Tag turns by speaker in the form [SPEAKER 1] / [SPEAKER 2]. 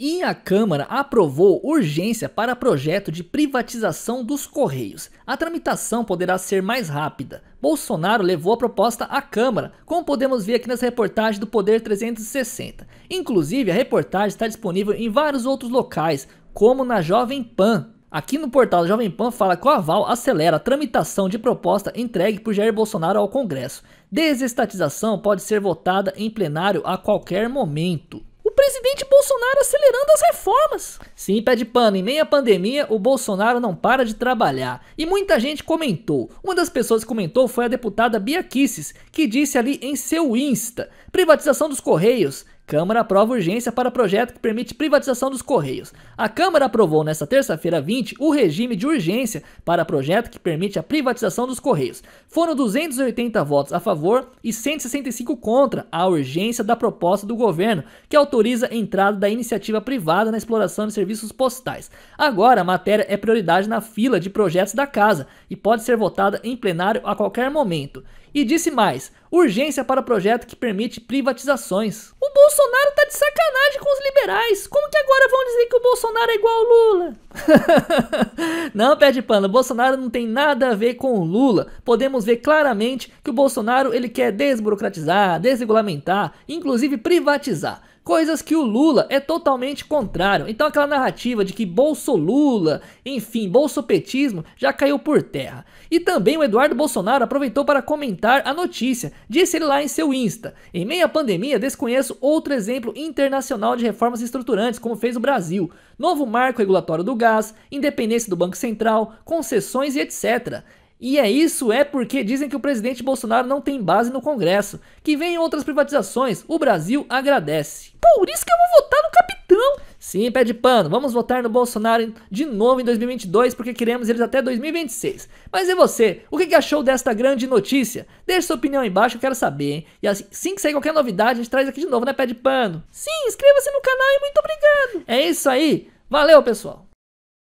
[SPEAKER 1] E a Câmara aprovou urgência para projeto de privatização dos Correios. A tramitação poderá ser mais rápida. Bolsonaro levou a proposta à Câmara, como podemos ver aqui nessa reportagem do Poder 360. Inclusive, a reportagem está disponível em vários outros locais, como na Jovem Pan. Aqui no portal da Jovem Pan fala que o aval acelera a tramitação de proposta entregue por Jair Bolsonaro ao Congresso. Desestatização pode ser votada em plenário a qualquer momento presidente Bolsonaro acelerando as reformas. Sim, pé de pano, em meio à pandemia, o Bolsonaro não para de trabalhar. E muita gente comentou. Uma das pessoas que comentou foi a deputada Bia Kisses, que disse ali em seu Insta: privatização dos Correios Câmara aprova urgência para projeto que permite privatização dos Correios. A Câmara aprovou nesta terça-feira 20 o regime de urgência para projeto que permite a privatização dos Correios. Foram 280 votos a favor e 165 contra a urgência da proposta do governo, que autoriza a entrada da iniciativa privada na exploração de serviços postais. Agora, a matéria é prioridade na fila de projetos da Casa e pode ser votada em plenário a qualquer momento. E disse mais: urgência para projeto que permite privatizações.
[SPEAKER 2] Bolsonaro tá de sacanagem com os liberais. Como que agora vão dizer que o Bolsonaro é igual ao Lula.
[SPEAKER 1] não, pé de pano, o Bolsonaro não tem nada a ver com o Lula. Podemos ver claramente que o Bolsonaro ele quer desburocratizar, desregulamentar, inclusive privatizar coisas que o Lula é totalmente contrário. Então aquela narrativa de que bolso Lula, enfim, bolso petismo já caiu por terra. E também o Eduardo Bolsonaro aproveitou para comentar a notícia, disse ele lá em seu Insta. Em meio à pandemia, desconheço outro exemplo internacional de reformas estruturantes como fez o Brasil Brasil, novo marco regulatório do gás, independência do Banco Central, concessões e etc. E é isso é porque dizem que o presidente Bolsonaro não tem base no Congresso, que vem outras privatizações, o Brasil agradece. Por isso que eu vou votar no capitão. Sim, pé de pano, vamos votar no Bolsonaro de novo em 2022 porque queremos eles até 2026. Mas e você? O que achou desta grande notícia? Deixe sua opinião aí embaixo, eu quero saber, hein? E assim que sair qualquer novidade, a gente traz aqui de novo, né, pé de pano? Sim, inscreva-se no canal e muito obrigado! É isso aí, valeu pessoal!